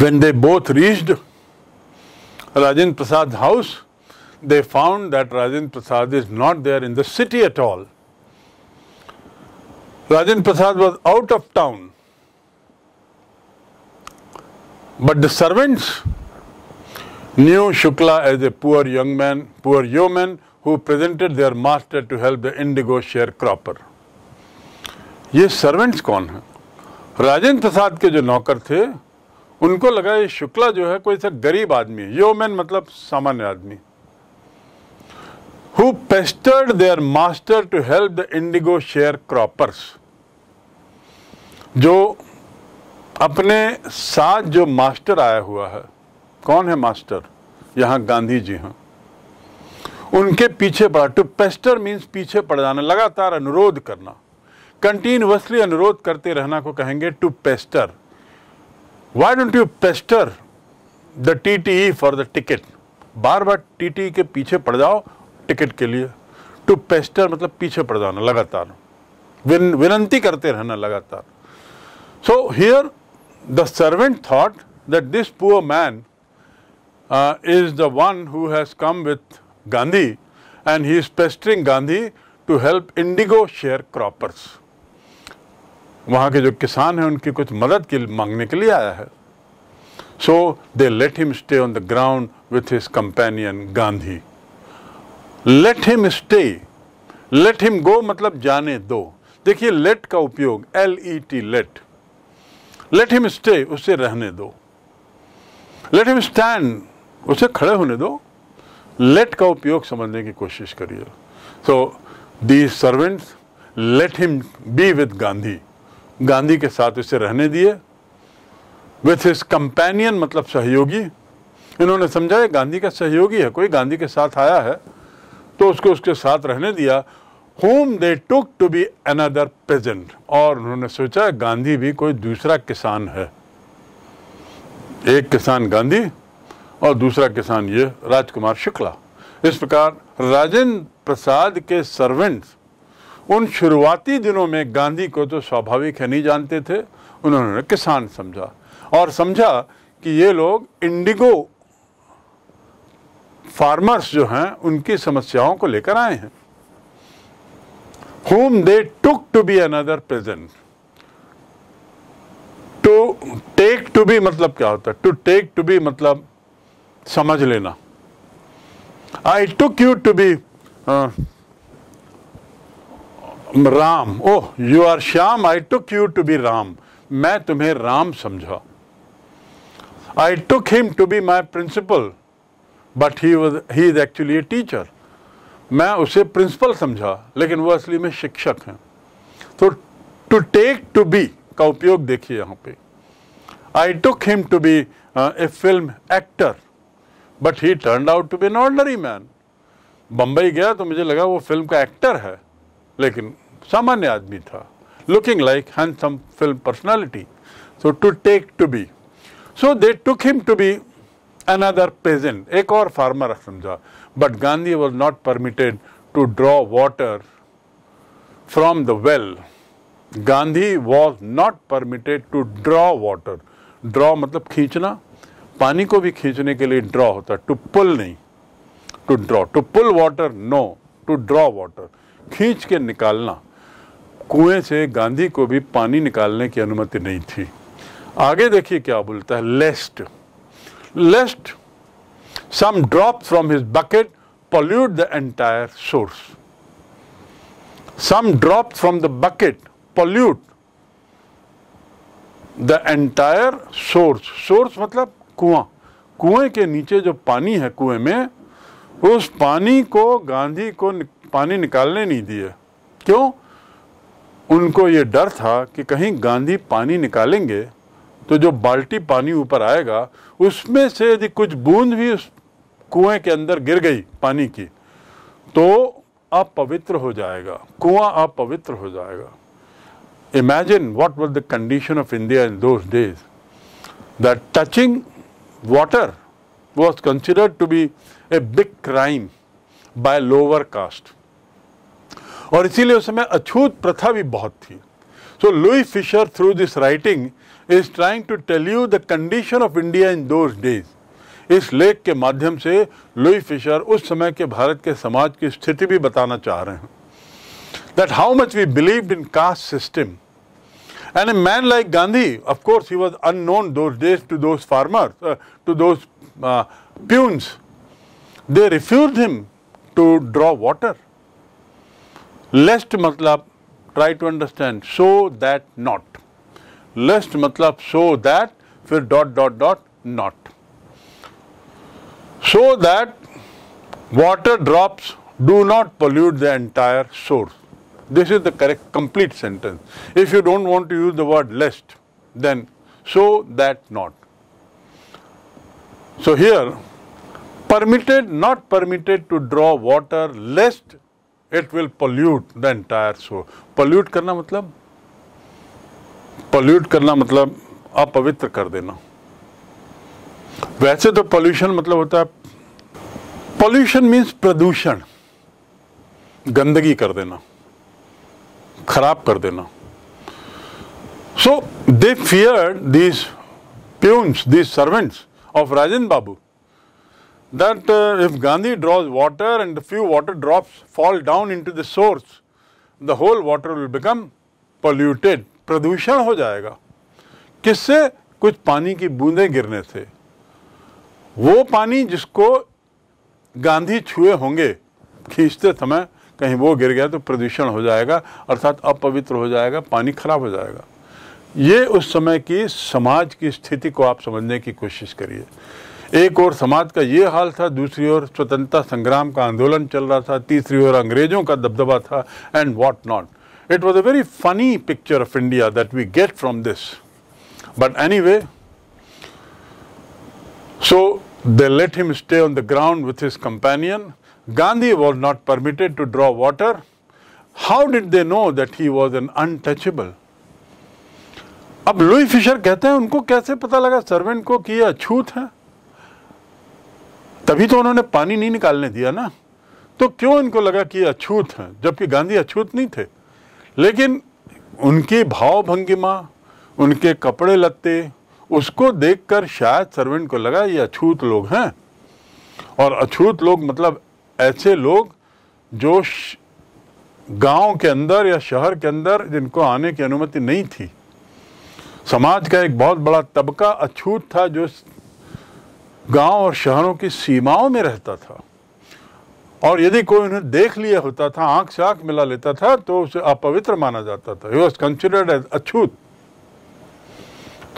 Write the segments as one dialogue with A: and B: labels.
A: When they both reached Rajin Prasad's house, they found that Rajin Prasad is not there in the city at all. Rajin Prasad was out of town. But the servants knew Shukla as a poor young man, poor yeoman who presented their master to help the indigo sharecropper. These servants, कौन हैं राजेंद्र प्रसाद उनको लगा ये शुक्ला जो है कोई सा गरीब आदमी है योमैन मतलब सामान्य आदमी who pestered their master to help the indigo sharecroppers जो अपने साथ जो मास्टर आया हुआ है कौन है मास्टर यहाँ गांधी जी हैं उनके पीछे पड़ा टू पेस्टर मीन्स पीछे पड़ जाना लगातार अनुरोध करना कंटिन्यूसली अनुरोध करते रहना को कहेंगे to pester why don't you pester the TTE for the ticket? Bar bar TTE ke piche pardao ticket ke liye. To pester matlab piche pardao na Vin, vinanti karte rahna lagatar. So here the servant thought that this poor man uh, is the one who has come with Gandhi and he is pestering Gandhi to help indigo sharecroppers. वहाँ के जो किसान हैं उनकी कुछ मदद के मांगने के लिए आया है so they let him stay on the ground with his companion Gandhi let him stay let him go मतलब जाने दो देखिए लेट का उपयोग L E T let let him stay उसे रहने दो लेट हिम स्टैंड उसे खड़े होने दो लेट का उपयोग समझने की कोशिश करिए so the servants let him be with Gandhi Gandhi के साथ उसे रहने दिए विथ हिज कंपेनियन मतलब सहयोगी इन्होंने समझा गांधी का सहयोगी है कोई गांधी के साथ आया है तो उसको उसके साथ रहने दिया home they took to be another present और उन्होंने सोचा गांधी भी कोई दूसरा किसान है एक किसान गांधी और दूसरा किसान ये राजकुमार शुक्ला इस प्रकार राजेंद्र प्रसाद के सर्वेंट्स उन शुरुआती दिनों में गांधी को तो स्वाभाविक है नहीं जानते थे उन्होंने किसान समझा और समझा कि ये लोग इंडिगो फार्मर्स जो हैं उनकी समस्याओं को लेकर आए हैं home they took to be another present to take to be मतलब क्या होता है टू टेक टू बी मतलब समझ लेना I took you to be Ram oh you are Shyam I took you to be Ram मैं तुम्हें राम समझा I took him to be my principal but he was he is actually a teacher मैं उसे principal समझा लेकिन वो असली में शिक्षक हैं तो टू टेक टू बी का उपयोग देखिए यहाँ पे I took him to be a film actor but he turn out to be an ordinary man Bombay गया तो मुझे लगा वो फिल्म का एक्टर है लेकिन सामान्य आदमी था looking like handsome film personality so to take to be so they took him to be another peasant एक और फार्मर समझा but Gandhi was not permitted to draw water from the well Gandhi was not permitted to draw water draw मतलब खींचना पानी को भी खींचने के लिए ड्रॉ होता है टू पुल नहीं to draw to pull water no to draw water खींच के निकालना कुएं से गांधी को भी पानी निकालने की अनुमति नहीं थी आगे देखिए क्या बोलता है lest lest some drop from his bucket pollute the entire source some drop from the bucket pollute the entire source source मतलब कुआं कुएं के नीचे जो पानी है कुएं में उस पानी को गांधी को पानी निकालने नहीं दिए क्यों उनको ये डर था कि कहीं गांधी पानी निकालेंगे तो जो बाल्टी पानी ऊपर आएगा उसमें से यदि कुछ बूंद भी उस कुएं के अंदर गिर गई पानी की तो आप पवित्र हो जाएगा कुआं आप पवित्र हो जाएगा imagine what was the condition of India in those days the touching water was considered to be a big crime by lower caste और इसीलिए उस समय अछूत प्रथा भी बहुत थी so Louis Fischer through this writing is trying to tell you the condition of India in those days इस लेख के माध्यम से लुई फिशर उस समय के भारत के समाज की स्थिति भी बताना चाह रहे हैं that how much we believe in caste system and a man like Gandhi of course he was was unknown those to to farmer to uh, peons they refuse him to draw him Lest matlab try to understand. So that not. Lest matlab so that with dot dot dot not. So that water drops do not pollute the entire source. This is the correct complete sentence. If you don't want to use the word lest, then so that not. So here, permitted, not permitted to draw water lest it will pollute the entire so pollute करना मतलब pollute करना मतलब अपवित्र कर देना वैसे तो pollution मतलब होता है पोल्यूशन मीन्स प्रदूषण गंदगी कर देना खराब कर देना so they fear these peons these servants of Rajendra Babu that uh, if Gandhi draws water and a few water drops fall down into the source, the whole water will become polluted, प्रदूषण हो जाएगा किससे कुछ पानी की बूंदें गिरने थे वो पानी जिसको गांधी छुए होंगे खींचते समय कहीं वो गिर गया तो प्रदूषण हो जाएगा अर्थात अपवित्र हो जाएगा पानी खराब हो जाएगा ये उस समय की समाज की स्थिति को आप समझने की कोशिश करिए एक और समाज का ये हाल था दूसरी ओर स्वतंत्रता संग्राम का आंदोलन चल रहा था तीसरी ओर अंग्रेजों का दबदबा था and what not it was a very funny picture of India that we get from this but anyway so they let him stay on the ground with his companion Gandhi was not permitted to draw water how did they know that he was an untouchable अब Louis Fischer कहते हैं उनको कैसे पता लगा servant को कि यह अछूत है तभी तो उन्होंने पानी नहीं निकालने दिया ना तो क्यों इनको लगा कि अछूत हैं जबकि गांधी अछूत नहीं थे लेकिन उनकी भाव भंगिमा उनके कपड़े लत्ते उसको देखकर शायद सर्वेंट को लगा ये अछूत लोग हैं और अछूत लोग मतलब ऐसे लोग जो गांव के अंदर या शहर के अंदर जिनको आने की अनुमति नहीं थी समाज का एक बहुत बड़ा तबका अछूत था जो गांव और शहरों की सीमाओं में रहता था और यदि कोई उन्हें देख लिया होता था आंख से आंख मिला लेता था तो उसे अपवित्र माना जाता था ही वॉज कंसिडर्ड एज अछूत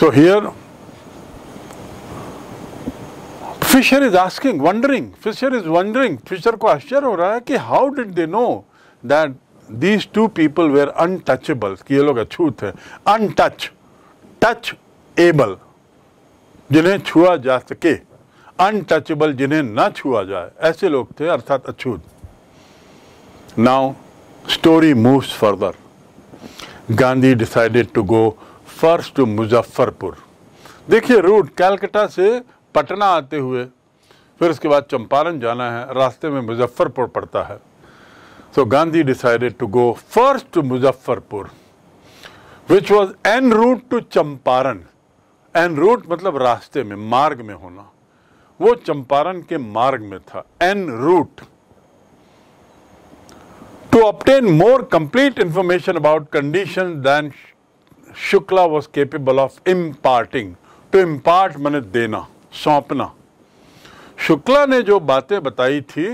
A: तो here Fischer is asking wondering Fischer is wondering Fischer को आश्चर्य हो रहा है कि how did they know that these two people were untouchable कि ये लोग अछूत है अनटच टच एबल जिन्हें छुआ जा सके अनटचेबल जिन्हें ना छुआ जाए ऐसे लोग थे अर्थात अछूत now story moves further Gandhi decided to go first to Muzaffarpur देखिए रूट कैलकटा से पटना आते हुए फिर उसके बाद चंपारण जाना है रास्ते में मुजफ्फरपुर पड़ता है so Gandhi decided to go first to Muzaffarpur which was en route to Champaran en route मतलब रास्ते में मार्ग में होना वो चंपारण के मार्ग में था en route to obtain more complete information about condition then Shukla was capable of imparting to impart मैंने देना सौंपना शुक्ला ने जो बातें बताई थी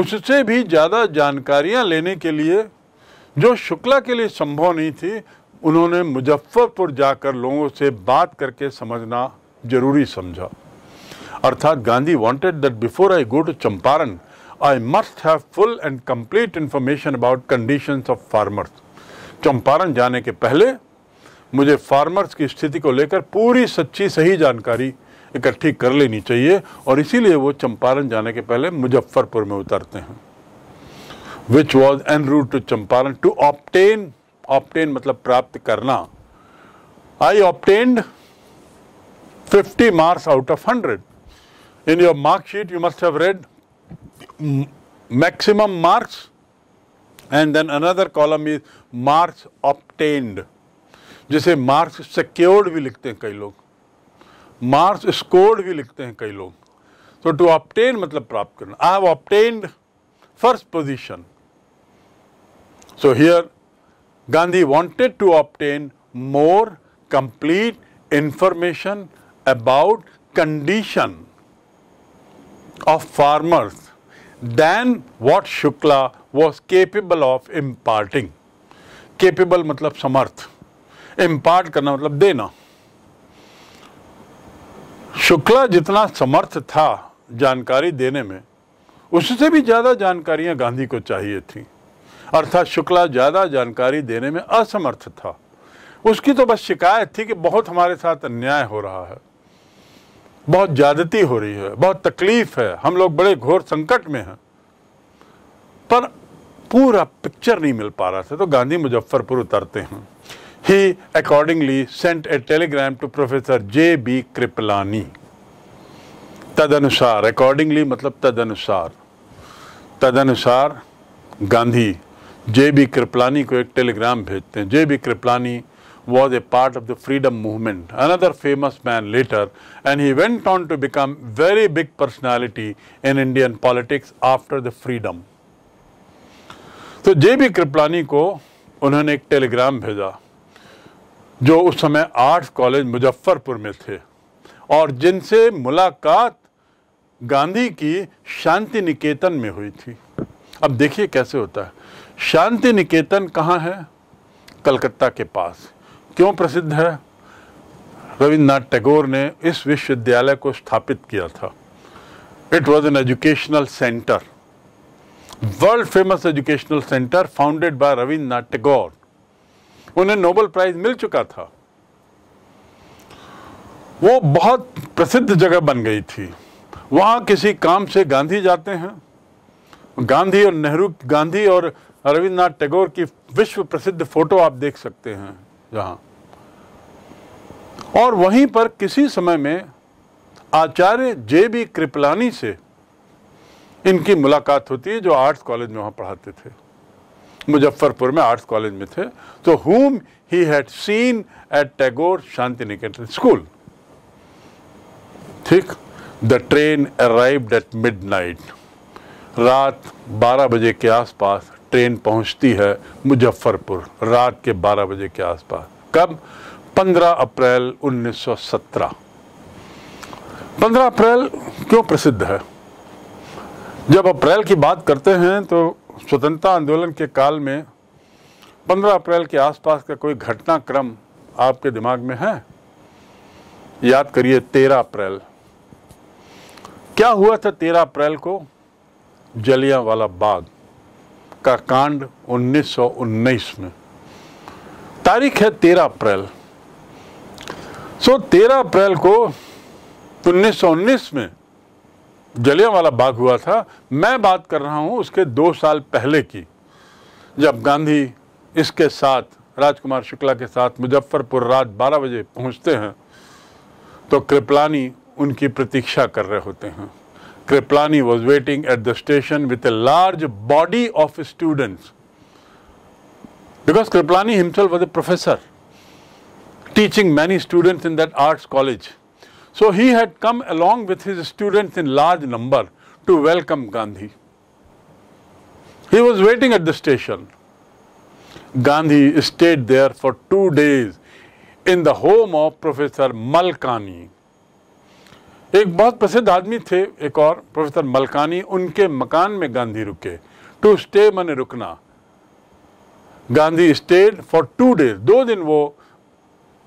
A: उससे भी ज़्यादा जानकारियां लेने के लिए जो शुक्ला के लिए संभव नहीं थी उन्होंने मुजफ्फरपुर जाकर लोगों से बात करके समझना ज़रूरी समझा अर्थात Gandhi wanted that before I go to Champaran I must have full and complete information about condition of farmers Champaran जाने के पहले मुझे फार्मर्स की स्थिति को लेकर पूरी सच्ची सही जानकारी इकट्ठी कर लेनी चाहिए और इसीलिए वो चंपारण जाने के पहले मुजफ्फरपुर में उतरते हैं which was en route to Champaran to obtain obtain मतलब प्राप्त करना I obtained 50 marks out of 100 in your mark sheet you must have read maximum marks and then another column is marks obtained जिसे marks secured भी लिखते हैं कई लोग marks scored भी लिखते हैं कई लोग so to obtain मतलब प्राप्त करना I have obtained first position so here Gandhi wanted to obtain more complete information about condition of farmers than what Shukla was capable of imparting. Capable मतलब समर्थ इम्पार्ट करना मतलब देना शुक्ला जितना समर्थ था जानकारी देने में उससे भी ज़्यादा जानकारियां गांधी को चाहिए थी अर्थात शुक्ला ज़्यादा जानकारी देने में असमर्थ था उसकी तो बस शिकायत थी कि बहुत हमारे साथ अन्याय हो रहा है बहुत ज़्यादती हो रही है बहुत तकलीफ़ है हम लोग बड़े घोर संकट में हैं पर पूरा पिक्चर नहीं मिल पा रहा था तो गांधी मुजफ्फरपुर उतरते हैं he accordingly sent a telegram to professor J B Kripalani तदनुसार अकॉर्डिंगली मतलब तदनुसार तदनुसार गांधी जे बी कृपलानी को एक टेलीग्राम भेजते हैं J B Kripalani was a part of the freedom movement, another famous man later, and he went on to become very big personality in Indian politics after the freedom. तो J B Kripalani को उन्होंने एक Telegram भेजा जो उस समय arts college Muzaffarpur में थे और जिनसे मुलाकात गांधी की शांति निकेतन में हुई थी अब देखिए कैसे होता है शांति निकेतन कहाँ है कलकत्ता के पास क्यों प्रसिद्ध है रविन्द्रनाथ टैगोर ने इस विश्वविद्यालय को स्थापित किया था it was an educational centre world famous educational centre founded by Rabindranath Tagore उन्हें नोबल प्राइज मिल चुका था वो बहुत प्रसिद्ध जगह बन गई थी वहां किसी काम से गांधी जाते हैं गांधी और नेहरू गांधी और रविन्द्रनाथ टैगोर की विश्व प्रसिद्ध फोटो आप देख सकते हैं जहाँ और वहीं पर किसी समय में आचार्य जे बी कृपलानी से इनकी मुलाकात होती है जो आर्ट्स कॉलेज में वहाँ पढ़ाते थे मुजफ्फरपुर में आर्ट्स कॉलेज में थे तो whom he had seen at Tagore Shantiniketan school ठीक the train arrived at midnight रात 12 बजे के आसपास ट्रेन पहुंचती है मुजफ्फरपुर रात के 12 बजे के आसपास कब 15 अप्रैल 1917 15 अप्रैल क्यों प्रसिद्ध है जब अप्रैल की बात करते हैं तो स्वतंत्रता आंदोलन के काल में 15 अप्रैल के आसपास का कोई घटनाक्रम आपके दिमाग में है याद करिए 13 अप्रैल क्या हुआ था 13 अप्रैल को जलिया वाला बाग का कांड 1919 में तारीख है 13 अप्रैल सो 13 अप्रैल को 1919 में जलियांवाला बाग हुआ था मैं बात कर रहा हूं उसके दो साल पहले की जब गांधी इसके साथ राजकुमार शुक्ला के साथ मुजफ्फरपुर रात 12 बजे पहुंचते हैं तो कृपलानी उनकी प्रतीक्षा कर रहे होते हैं Kriplani was waiting at the station with a large body of students. Because Kriplani himself was a professor, teaching many students in that arts college. So he had come along with his students in large number to welcome Gandhi. He was waiting at the station. Gandhi stayed there for two days in the home of Professor Malkani. एक बहुत प्रसिद्ध आदमी थे एक और professor Malkani उनके मकान में गांधी रुके टू स्टे मन रुकना Gandhi stayed for two days दो दिन वो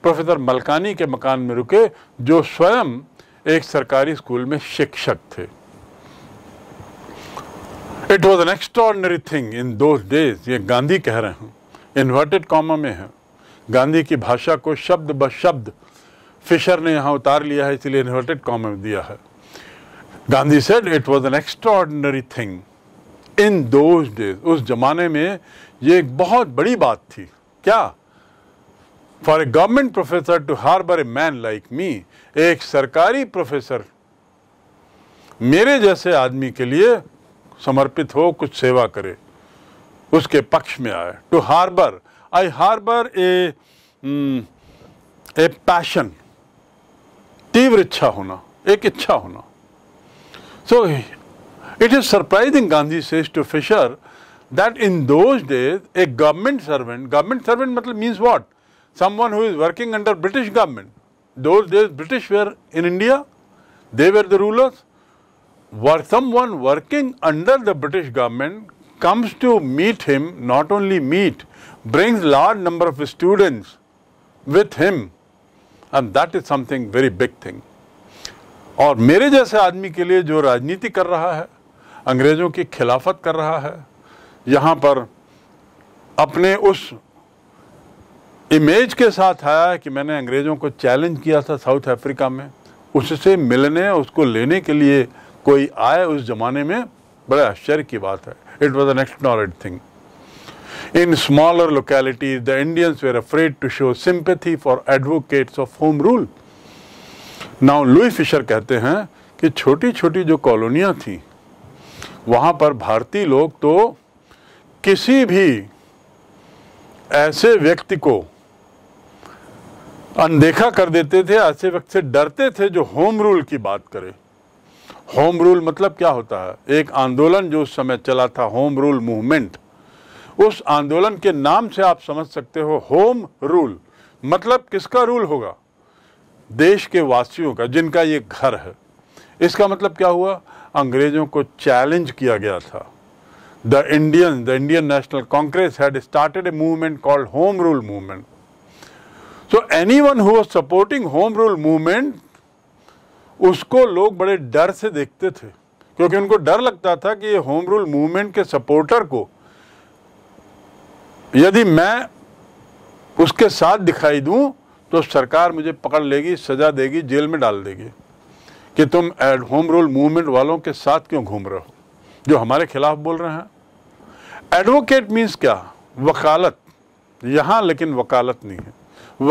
A: प्रोफेसर मलकानी के मकान में रुके जो स्वयं एक सरकारी स्कूल में शिक्षक थे it was an extraordinary thing in those days ये गांधी कह रहे हैं इन्वर्टेड कॉमा में है गांधी की भाषा को शब्द ब शब्द फिशर ने यहाँ उतार लिया है इसलिए इन्वर्टेड कॉमे में दिया है Gandhi said it was an extraordinary thing in those days उस जमाने में ये एक बहुत बड़ी बात थी क्या for a government professor to harbour a man like me एक सरकारी प्रोफेसर मेरे जैसे आदमी के लिए समर्पित हो कुछ सेवा करे उसके पक्ष में आए to harbour I harbour a a passion तीव्र इच्छा होना एक इच्छा so it is surprising gandhi says to fisher that in those days a government servant government servant means what someone who is working under british government those days british were in india they were the rulers were someone working under the british government comes to meet him not only meet brings large number of students with him and that is something very big thing और मेरे जैसे आदमी के लिए जो राजनीति कर रहा है अंग्रेज़ों की खिलाफत कर रहा है यहाँ पर अपने उस इमेज के साथ आया कि मैंने अंग्रेज़ों को चैलेंज किया था साउथ अफ्रीका में उससे मिलने उसको लेने के लिए कोई आए उस ज़माने में बड़े आश्चर्य की बात है it was an extraordinary thing In smaller localities, the Indians were afraid to show sympathy for advocates of home rule. Now, Louis Fisher कहते हैं कि छोटी छोटी जो कॉलोनियाँ थी वहाँ पर भारतीय लोग तो किसी भी ऐसे व्यक्ति को अनदेखा कर देते थे ऐसे वक्त से डरते थे जो होम रूल की बात करे होम रूल मतलब क्या होता है एक आंदोलन जो उस समय चला था होम रूल मूवमेंट उस आंदोलन के नाम से आप समझ सकते हो होम रूल मतलब किसका रूल होगा देश के वासियों का जिनका ये घर है इसका मतलब क्या हुआ अंग्रेजों को चैलेंज किया गया था the Indian the Indian National Congress had started a movement called home rule movement so anyone who supporting home rule movement उसको लोग बड़े डर से देखते थे क्योंकि उनको डर लगता था कि ये होम रूल मूवमेंट के सपोर्टर को यदि मैं उसके साथ दिखाई दूं तो सरकार मुझे पकड़ लेगी सजा देगी जेल में डाल देगी कि तुम एड होम रूल मूवमेंट वालों के साथ क्यों घूम रहे हो जो हमारे खिलाफ बोल रहे हैं एडवोकेट मीन्स क्या वकालत यहाँ लेकिन वकालत नहीं है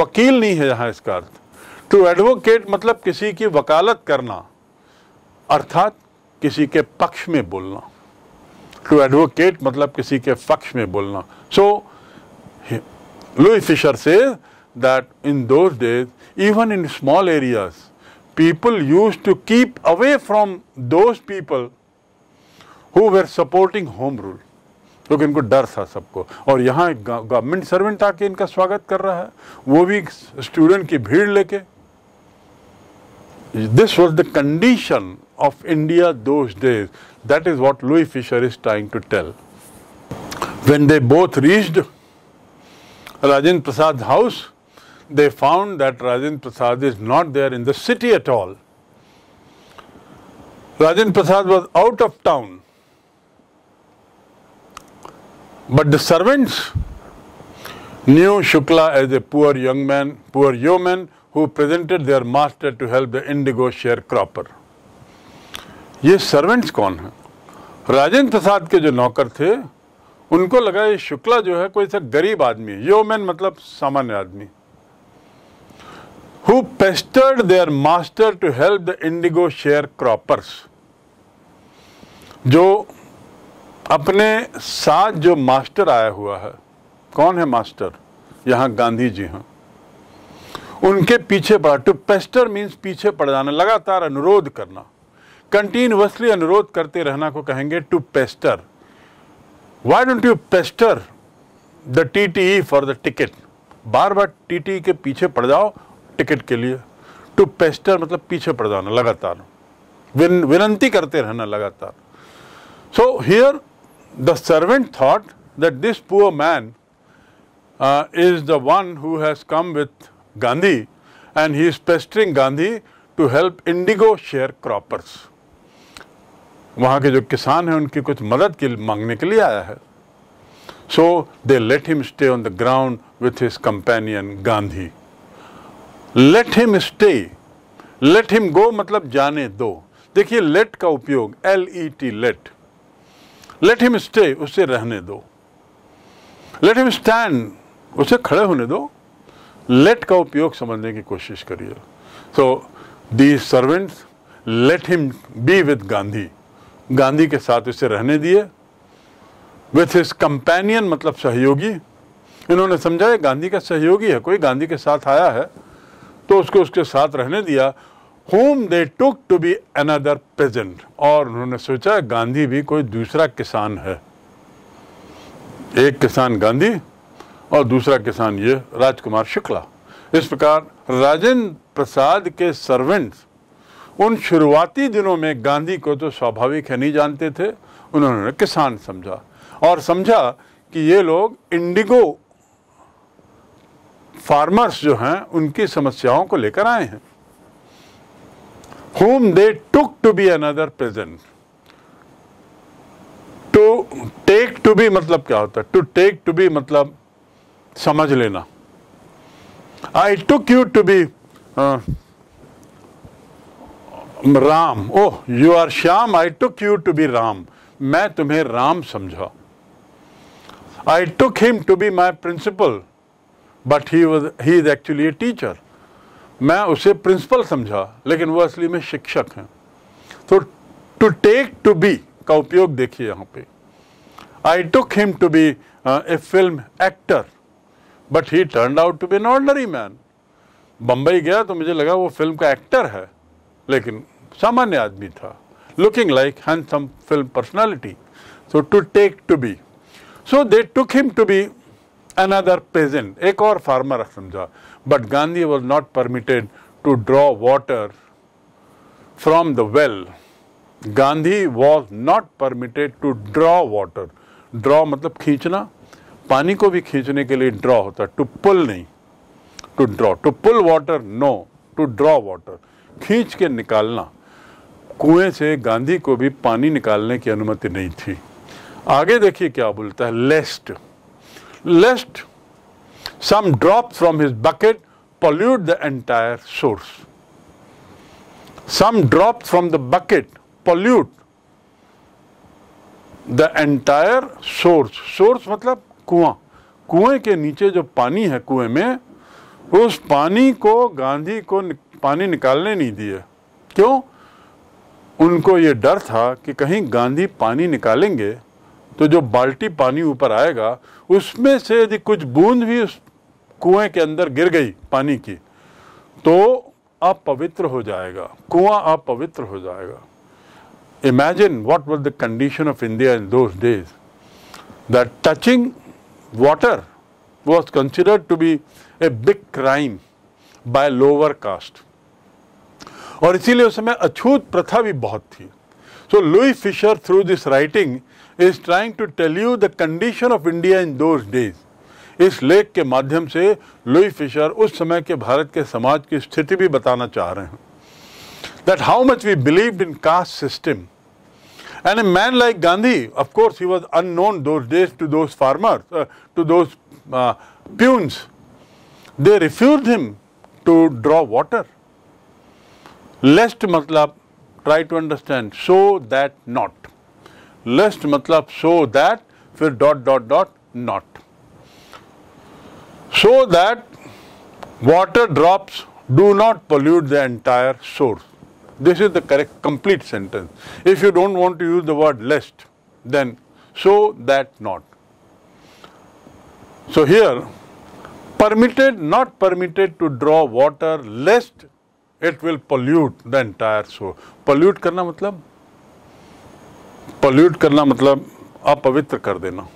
A: वकील नहीं है यहाँ इसका अर्थ टू एडवोकेट मतलब किसी की वकालत करना अर्थात किसी के पक्ष में बोलना टू एडवोकेट मतलब किसी के पक्ष में बोलना so Louis Fischer says that in those days even in small areas people use to keep away from those people who were supporting home rule क्योंकि इनको डर था सबको और यहाँ एक गवर्नमेंट सर्वेंट आके इनका स्वागत कर रहा है वो भी स्टूडेंट की भीड़ लेके This was the condition of India those days. That is what Louis Fisher is trying to tell. When they both reached Rajin Prasad's house, they found that Rajin Prasad is not there in the city at all. Rajin Prasad was out of town. But the servants knew Shukla as a poor young man, poor yeoman who presented their master to help the indigo sharecropper. ये servants कौन हैं राजेंद्र प्रसाद के जो नौकर थे उनको लगा ये शुक्ला जो है कोई सा गरीब आदमी है मैन मतलब सामान्य आदमी who pestered their master to help the indigo sharecroppers जो अपने साथ जो मास्टर आया हुआ है कौन है मास्टर यहाँ गांधी जी हैं उनके पीछे पड़ा टू पेस्टर मीन्स पीछे पड़ जाना लगातार अनुरोध करना कंटिन्यूसली अनुरोध करते रहना को कहेंगे to pester why don't you pester the T T E for the ticket बार बार टी टी के पीछे पड़ जाओ टिकट के लिए टू पेस्टर मतलब पीछे पड़ जाना लगातार विनंती करते रहना लगातार so here the servant thought that this poor man is the one who has come with Gandhi and he is pestering Gandhi to help indigo share croppers. वहाँ के जो किसान हैं उनकी कुछ मदद के मांगने के लिए आया है so they let him stay on the ground with his companion Gandhi let him stay let him go मतलब जाने दो देखिए लेट का उपयोग L E T let let him stay उसे रहने दो लेट हिम स्टैंड उसे खड़े होने दो लेट का उपयोग समझने की कोशिश करिए तो the servants let him be with Gandhi Gandhi के साथ इसे रहने दिए विथ हिज कंपेनियन मतलब सहयोगी इन्होंने समझा है गांधी का सहयोगी है कोई गांधी के साथ आया है तो उसको उसके साथ रहने दिया home they took to be another present और उन्होंने सोचा गांधी भी कोई दूसरा किसान है एक किसान गांधी और दूसरा किसान ये राजकुमार शुक्ला इस प्रकार राजेंद्र प्रसाद के सर्वेंट्स उन शुरुआती दिनों में गांधी को तो स्वाभाविक है नहीं जानते थे उन्होंने किसान समझा और समझा कि ये लोग इंडिगो फार्मर्स जो हैं उनकी समस्याओं को लेकर आए हैं home they took to be another present to take to be मतलब क्या होता है टू टेक टू बी मतलब समझ लेना I took you to be Ram oh you are Shyam I took you to be Ram मैं तुम्हें राम समझा I took him to be my principal but he was he is actually a teacher मैं उसे principal समझा लेकिन वो असली में शिक्षक हैं तो टू टेक टू बी का उपयोग देखिए यहाँ पे I took him to be a film actor but he turn out to be an ordinary man Bombay गया तो मुझे लगा वो फिल्म का एक्टर है लेकिन सामान्य आदमी था looking like handsome film personality so to take to be so they took him to be another peasant, एक और farmer समझा But Gandhi was not permitted to draw water from the well. Gandhi was not permitted to draw water. Draw मतलब खींचना पानी को भी खींचने के लिए ड्रॉ होता है टू पुल नहीं to draw to pull water no to draw water खींच के निकालना कुएं से गांधी को भी पानी निकालने की अनुमति नहीं थी आगे देखिए क्या बोलता है lest lest some drop from his bucket pollute the entire source some drop from the bucket pollute the entire source source मतलब कुआं कुएं के नीचे जो पानी है कुएं में उस पानी को गांधी को नि, पानी निकालने नहीं दिए क्यों उनको ये डर था कि कहीं गांधी पानी निकालेंगे तो जो बाल्टी पानी ऊपर आएगा उसमें से यदि कुछ बूंद भी उस कुएं के अंदर गिर गई पानी की तो आप पवित्र हो जाएगा कुआं आप पवित्र हो जाएगा imagine what was the condition of India in those days water was considered to be a big crime by lower caste. और इसीलिए उस समय अछूत प्रथा भी बहुत थी so Louis Fischer through this writing is trying to tell you the condition of India in those days इस लेख के माध्यम से लुई फिशर उस समय के भारत के समाज की स्थिति भी बताना चाह रहे हैं that how much we believe in caste system And a man like Gandhi, of course, he was unknown those days to those farmers, uh, to those uh, peons. They refused him to draw water. Lest matlab, try to understand, so that not. Lest matlab, so that, fir dot dot dot not. So that water drops do not pollute the entire source. This is the correct complete sentence. If you don't want to use the word lest, then so that not. So here, permitted, not permitted to draw water lest it will pollute the entire so Pollute karna matlab pollute करना मतलब अपवित्र kar dena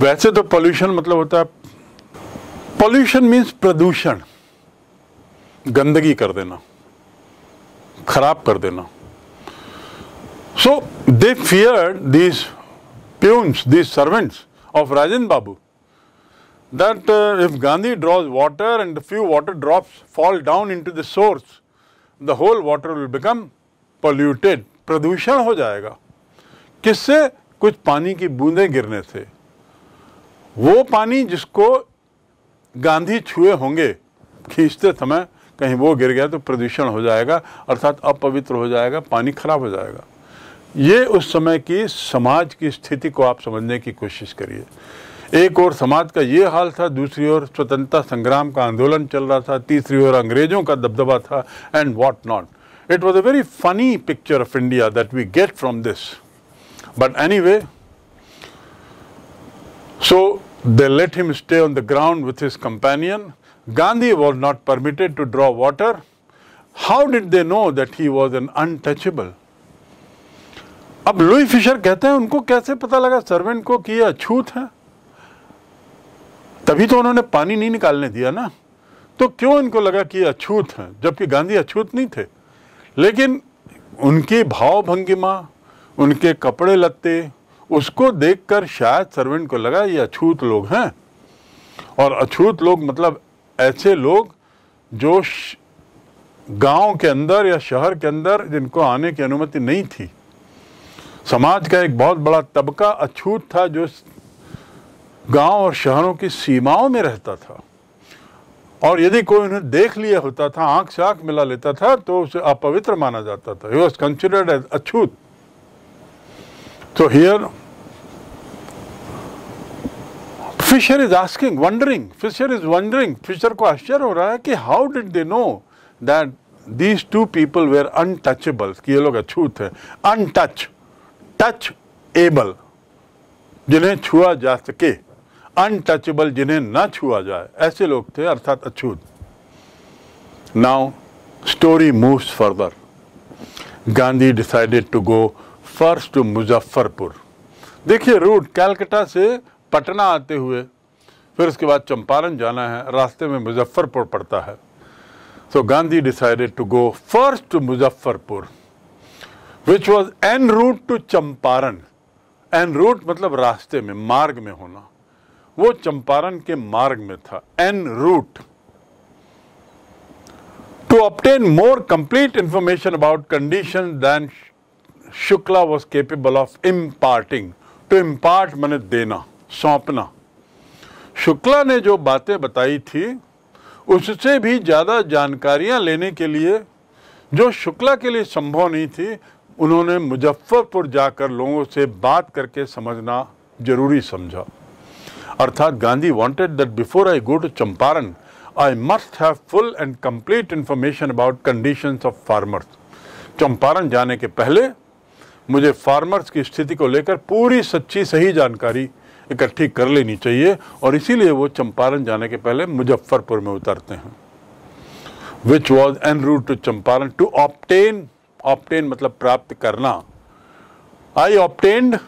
A: वैसे तो pollution मतलब होता है pollution means प्रदूषण गंदगी कर देना खराब कर देना so they fear this peons this servants of Rajan Babu that if Gandhi draws water and few water drops fall down into the source the whole water will become polluted प्रदूषण हो जाएगा किससे कुछ पानी की बूंदें गिरने से वो पानी जिसको गांधी छुए होंगे खींचते समय कहीं वो गिर गया तो प्रदूषण हो जाएगा अर्थात अपवित्र हो जाएगा पानी खराब हो जाएगा ये उस समय की समाज की स्थिति को आप समझने की कोशिश करिए एक ओर समाज का ये हाल था दूसरी ओर स्वतंत्रता संग्राम का आंदोलन चल रहा था तीसरी ओर अंग्रेजों का दबदबा था and what not it was a very funny picture of India that we get from this but anyway so they let him stay on the ground with his companion Gandhi was not permitted to draw water. How did they know that he was an untouchable? अब Louis Fischer कहते हैं उनको कैसे पता लगा servant को कि यह अछूत है तभी तो उन्होंने पानी नहीं निकालने दिया ना तो क्यों इनको लगा कि अछूत है जबकि गांधी अछूत नहीं थे लेकिन उनकी भाव भंगिमा उनके कपड़े लत्ते उसको देखकर शायद सर्वेंट को लगा ये अछूत लोग हैं और अछूत लोग मतलब ऐसे लोग जो गांव के अंदर या शहर के अंदर जिनको आने की अनुमति नहीं थी समाज का एक बहुत बड़ा तबका अछूत था जो गांव और शहरों की सीमाओं में रहता था और यदि कोई उन्हें देख लिया होता था आंख से आंख मिला लेता था तो उसे अपवित्र माना जाता था ही वॉज कंसिडर्ड एज अछूत तो here Fischer is asking wondering Fischer is wondering Fischer को आश्चर्य हो रहा है कि how did they know that these two people were untouchables कि ये लोग अछूत है अनटच टच एबल जिन्हें छुआ जा सके अनटचेबल जिन्हें ना छुआ जाए ऐसे लोग थे अर्थात अछूत now story moves further Gandhi decided to go first to Muzaffarpur देखिए रूट कैलकटा से पटना आते हुए फिर उसके बाद चंपारण जाना है रास्ते में मुजफ्फरपुर पड़ता है so Gandhi decided to go first to Muzaffarpur which was en route to Champaran en route मतलब रास्ते में मार्ग में होना वो चंपारण के मार्ग में था en route to obtain more complete information about condition than Shukla was capable of imparting to impart मैंने देना सौंपना शुक्ला ने जो बातें बताई थी उससे भी ज़्यादा जानकारियां लेने के लिए जो शुक्ला के लिए संभव नहीं थी उन्होंने मुजफ्फरपुर जाकर लोगों से बात करके समझना जरूरी समझा अर्थात Gandhi wanted that before I go to Champaran I must have full and complete information about conditions of farmers Champaran जाने के पहले मुझे फार्मर्स की स्थिति को लेकर पूरी सच्ची सही जानकारी इकट्ठी कर लेनी चाहिए और इसीलिए वो चंपारण जाने के पहले मुजफ्फरपुर में उतरते हैं which was en route to Champaran to obtain obtain मतलब प्राप्त करना I obtain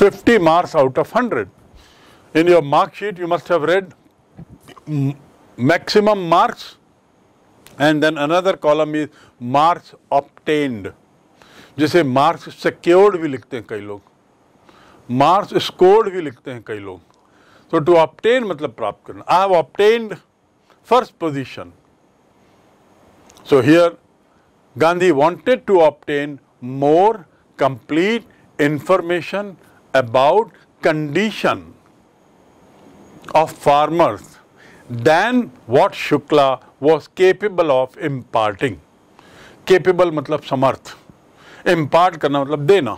A: 50 marks out of 100 in your marksheet you must have maximum marks and then another column is marks obtained जिसे मार्क्स सिक्योर्ड भी लिखते हैं कई लोग मार्क्स स्कोर्ड भी लिखते हैं कई लोग तो टू ऑप्टेन मतलब प्राप्त करना I have obtained first position so here Gandhi wanted to obtain more complete information about condition of farmers then what Shukla was capable of imparting capable मतलब समर्थ इम्पार्ट करना मतलब देना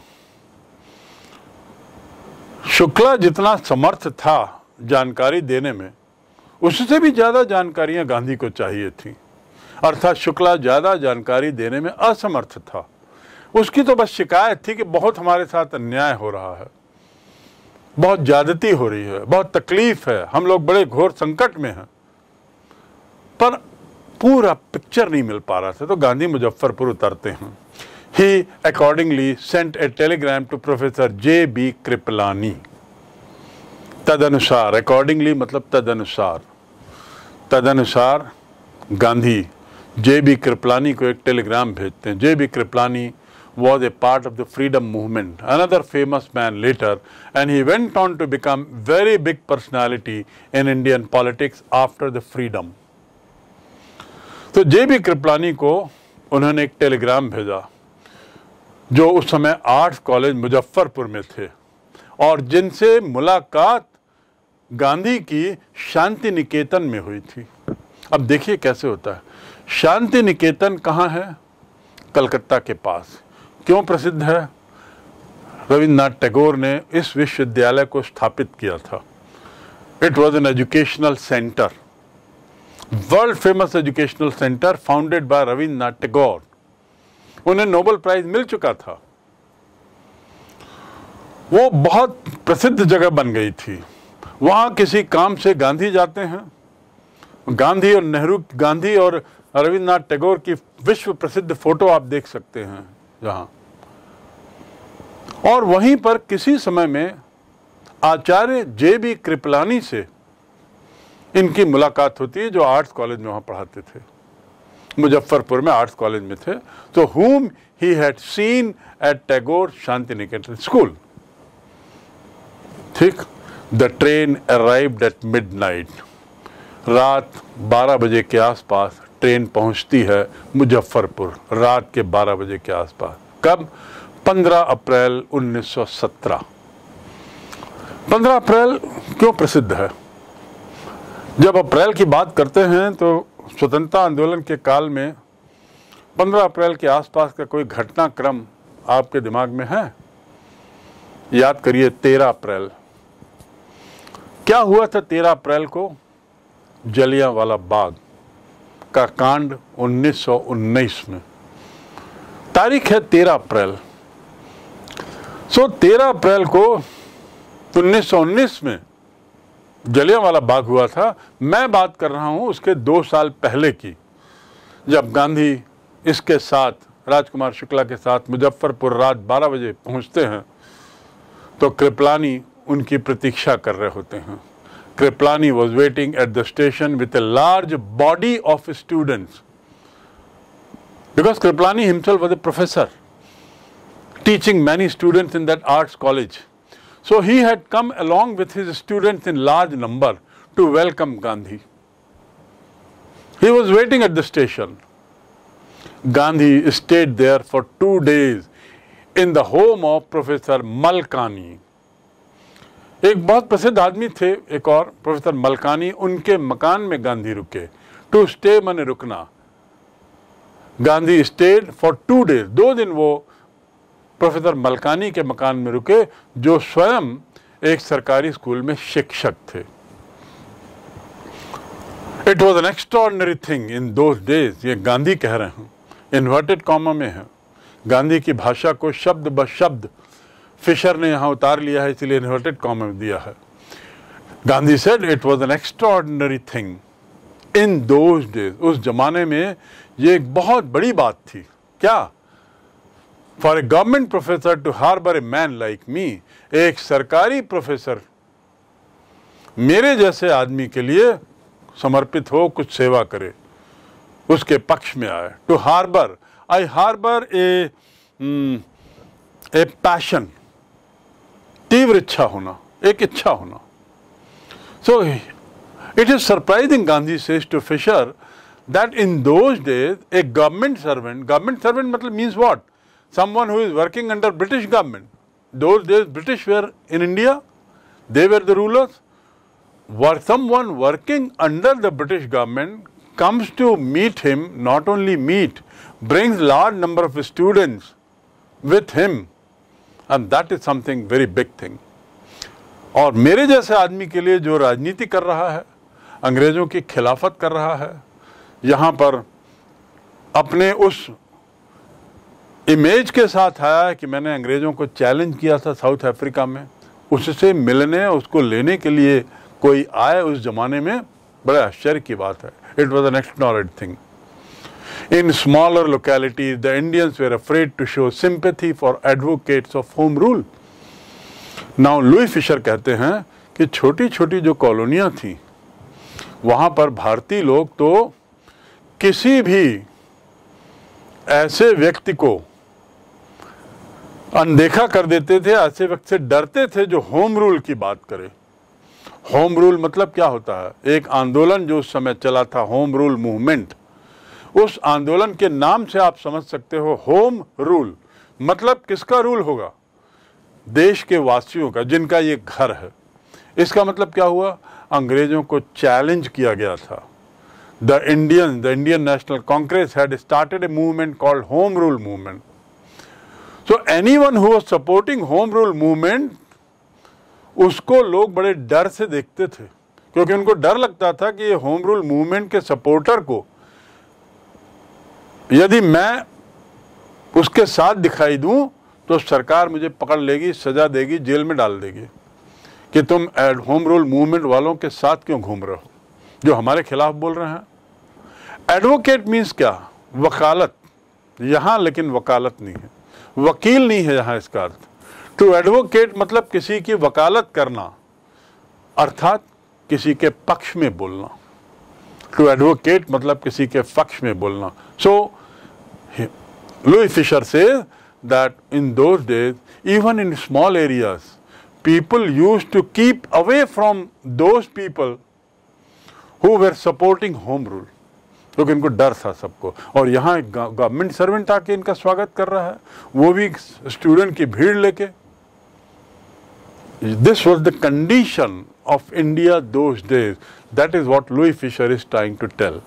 A: शुक्ला जितना समर्थ था जानकारी देने में उससे भी ज़्यादा जानकारियां गांधी को चाहिए थी अर्थात शुक्ला ज़्यादा जानकारी देने में असमर्थ था उसकी तो बस शिकायत थी कि बहुत हमारे साथ अन्याय हो रहा है बहुत ज्यादती हो रही है बहुत तकलीफ है हम लोग बड़े घोर संकट में हैं पर पूरा पिक्चर नहीं मिल पा रहा था तो गांधी मुजफ्फरपुर उतरते हैं he accordingly sent a telegram to professor J B Kripalani तद अनुसार अकॉर्डिंगली मतलब तद अनुसार तद अनुसार गांधी जे बी कृपलानी को एक टेलीग्राम भेजते हैं J B Kripalani was a part of the freedom movement another famous man later and he went on to become very big personality in Indian politics after the freedom तो जे बी कृपलानी को उन्होंने एक Telegram भेजा जो उस समय arts college Muzaffarpur में थे और जिनसे मुलाकात गांधी की शांति निकेतन में हुई थी अब देखिए कैसे होता है शांति निकेतन कहाँ है कलकत्ता के पास क्यों प्रसिद्ध है रविन्द्रनाथ टैगोर ने इस विश्वविद्यालय को स्थापित किया था it was an educational centre world famous educational centre founded by Rabindranath Tagore उन्हें नोबल प्राइज मिल चुका था वो बहुत प्रसिद्ध जगह बन गई थी वहाँ किसी काम से गांधी जाते हैं गांधी और नेहरू गांधी और रविन्द्रनाथ टैगोर की विश्व प्रसिद्ध फोटो आप देख सकते हैं जहाँ और वहीं पर किसी समय में आचार्य जे बी कृपलानी से इनकी मुलाकात होती है जो आर्ट्स कॉलेज में वहाँ पढ़ाते थे मुजफ्फरपुर में आर्ट्स कॉलेज में थे तो whom he had seen at Tagore Shantiniketan school ठीक the train arrived at midnight रात 12 बजे के आसपास ट्रेन पहुंचती है मुजफ्फरपुर रात के 12 बजे के आसपास कब 15 अप्रैल 1917 15 अप्रैल क्यों प्रसिद्ध है जब अप्रैल की बात करते हैं तो स्वतंत्रता आंदोलन के काल में 15 अप्रैल के आसपास का कोई घटनाक्रम आपके दिमाग में है याद करिए 13 अप्रैल क्या हुआ था तेरह अप्रैल को जलिया वाला बाग का कांड 1919 में तारीख है तेरह अप्रैल सो तेरह अप्रैल को 1919 में जलिया वाला बाग हुआ था मैं बात कर रहा हूं उसके दो साल पहले की जब गांधी इसके साथ राजकुमार शुक्ला के साथ मुजफ्फरपुर रात 12 बजे पहुंचते हैं तो कृपलानी उनकी प्रतीक्षा कर रहे होते हैं Kriplani was waiting at the station with a large body of students because Kriplani himself was a professor teaching many students in that arts college. So he had come along with his students in large number to welcome Gandhi. He was waiting at the station. Gandhi stayed there for two days in the home of Professor Malkani. एक बहुत प्रसिद्ध आदमी थे एक और professor Malkani उनके मकान में गांधी रुके टू स्टे मन रुकना Gandhi stayed for two days दो दिन वो प्रोफेसर मलकानी के मकान में रुके जो स्वयं एक सरकारी स्कूल में शिक्षक थे it was an extraordinary thing in those days ये गांधी कह रहे हैं इन्वर्टेड कॉमा में है गांधी की भाषा को शब्द ब शब्द फिशर ने यहाँ उतार लिया है इसलिए इन्वर्टेड कॉम में दिया है Gandhi said it was an extraordinary thing in those days उस जमाने में ये एक बहुत बड़ी बात थी क्या for a government professor to harbour a man like me एक सरकारी प्रोफेसर मेरे जैसे आदमी के लिए समर्पित हो कुछ सेवा करे उसके पक्ष में आए to harbour I harbour a a passion तीव्र इच्छा होना एक इच्छा So it is surprising, Gandhi says to Fisher, that in those days a government servant, government servant means what? Someone who is working under British government. Those days British were in India, they were the rulers. Were someone working under the British government comes to meet him, not only meet, brings large number of students with him and that is something very big thing और मेरे जैसे आदमी के लिए जो राजनीति कर रहा है अंग्रेज़ों की खिलाफत कर रहा है यहाँ पर अपने उस इमेज के साथ आया कि मैंने अंग्रेज़ों को चैलेंज किया था साउथ अफ्रीका में उससे मिलने उसको लेने के लिए कोई आए उस ज़माने में बड़े आश्चर्य की बात है it was an next thing In smaller localities, the Indians were afraid to show sympathy for advocates of home rule. Now Louis Fischer कहते हैं कि छोटी छोटी जो कॉलोनियाँ थी वहाँ पर भारतीय लोग तो किसी भी ऐसे व्यक्ति को अनदेखा कर देते थे ऐसे वक्त से डरते थे जो होम रूल की बात करे होम रूल मतलब क्या होता है एक आंदोलन जो उस समय चला था होम रूल मूवमेंट उस आंदोलन के नाम से आप समझ सकते हो होम रूल मतलब किसका रूल होगा देश के वासियों का जिनका ये घर है इसका मतलब क्या हुआ अंग्रेजों को चैलेंज किया गया था the Indian the Indian National Congress had started a movement called home rule movement so anyone who supporting home rule movement उसको लोग बड़े डर से देखते थे क्योंकि उनको डर लगता था कि ये होम रूल मूवमेंट के सपोर्टर को यदि मैं उसके साथ दिखाई दूं तो सरकार मुझे पकड़ लेगी सजा देगी जेल में डाल देगी कि तुम एड होम रूल मूवमेंट वालों के साथ क्यों घूम रहे हो जो हमारे खिलाफ बोल रहे हैं एडवोकेट मीन्स क्या वकालत यहाँ लेकिन वकालत नहीं है वकील नहीं है यहाँ इसका अर्थ टू एडवोकेट मतलब किसी की वकालत करना अर्थात किसी के पक्ष में बोलना टू एडवोकेट मतलब किसी के पक्ष में बोलना सो so, Louis Fisher says that in those days, even in small areas, people used to keep away from those people who were supporting home rule. क्योंकि इनको डर था सबको और यहाँ एक गवर्नमेंट सर्वेंट आके इनका स्वागत कर रहा है वो भी स्टूडेंट की भीड़ लेके this was the condition of India those days that is what Louis Fischer is trying to tell